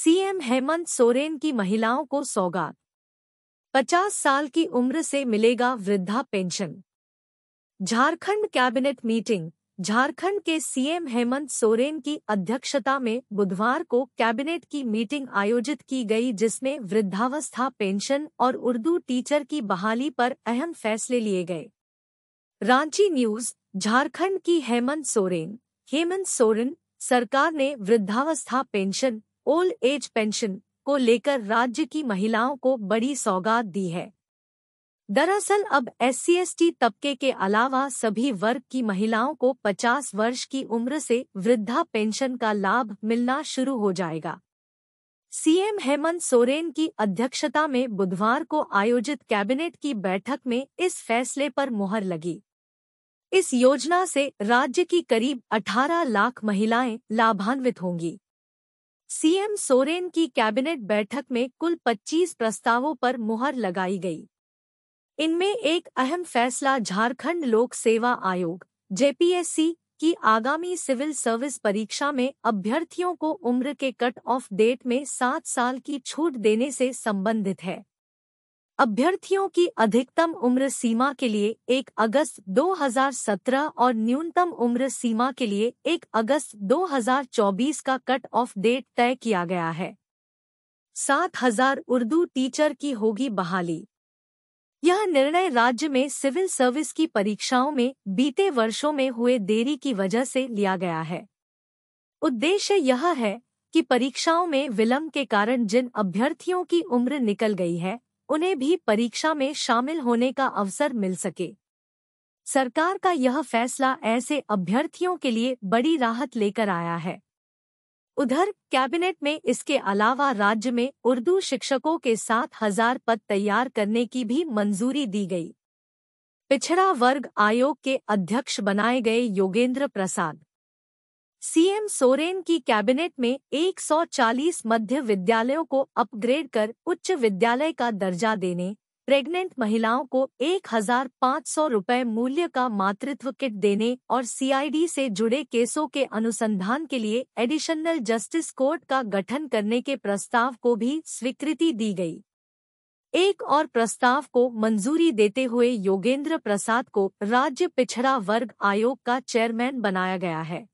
CM Hemant Soren की महिलाओं को सौगात पचास साल की उम्र से मिलेगा वृद्धा pension Jharkhand cabinet meeting Jharkhand के सीएम हेमंत सोरेन की अध्यक्षता में बुधवार को कैबिनेट की मीटिंग आयोजित की गई जिसमें वृद्धावस्था पेंशन और उर्दू टीचर की बहाली पर अहम फैसले लिए गए रांची न्यूज झारखंड की हेमंत सोरेन हेमंत सोरेन सरकार ने वृद्धावस्था पेंशन ओल्ड एज पेंशन को लेकर राज्य की महिलाओं को बड़ी सौगात दी है दरअसल अब एस सी तबके के अलावा सभी वर्ग की महिलाओं को 50 वर्ष की उम्र से वृद्धा पेंशन का लाभ मिलना शुरू हो जाएगा सीएम हेमंत सोरेन की अध्यक्षता में बुधवार को आयोजित कैबिनेट की बैठक में इस फैसले पर मुहर लगी इस योजना से राज्य की करीब 18 लाख महिलाएं लाभान्वित होंगी सीएम सोरेन की कैबिनेट बैठक में कुल 25 प्रस्तावों पर मुहर लगाई गई इनमें एक अहम फैसला झारखंड लोक सेवा आयोग जेपीएससी की आगामी सिविल सर्विस परीक्षा में अभ्यर्थियों को उम्र के कट ऑफ डेट में सात साल की छूट देने से संबंधित है अभ्यर्थियों की अधिकतम उम्र सीमा के लिए 1 अगस्त 2017 और न्यूनतम उम्र सीमा के लिए 1 अगस्त 2024 का कट ऑफ डेट तय किया गया है सात हजार उर्दू टीचर की होगी बहाली यह निर्णय राज्य में सिविल सर्विस की परीक्षाओं में बीते वर्षों में हुए देरी की वजह से लिया गया है उद्देश्य यह है कि परीक्षाओं में विलंब के कारण जिन अभ्यर्थियों की उम्र निकल गई है उन्हें भी परीक्षा में शामिल होने का अवसर मिल सके सरकार का यह फैसला ऐसे अभ्यर्थियों के लिए बड़ी राहत लेकर आया है उधर कैबिनेट में इसके अलावा राज्य में उर्दू शिक्षकों के सात हजार पद तैयार करने की भी मंजूरी दी गई पिछड़ा वर्ग आयोग के अध्यक्ष बनाए गए योगेंद्र प्रसाद सीएम सोरेन की कैबिनेट में 140 मध्य विद्यालयों को अपग्रेड कर उच्च विद्यालय का दर्जा देने प्रेग्नेंट महिलाओं को सौ रुपए मूल्य का मातृत्व किट देने और सीआईडी से जुड़े केसों के अनुसंधान के लिए एडिशनल जस्टिस कोर्ट का गठन करने के प्रस्ताव को भी स्वीकृति दी गई एक और प्रस्ताव को मंजूरी देते हुए योगेंद्र प्रसाद को राज्य पिछड़ा वर्ग आयोग का चेयरमैन बनाया गया है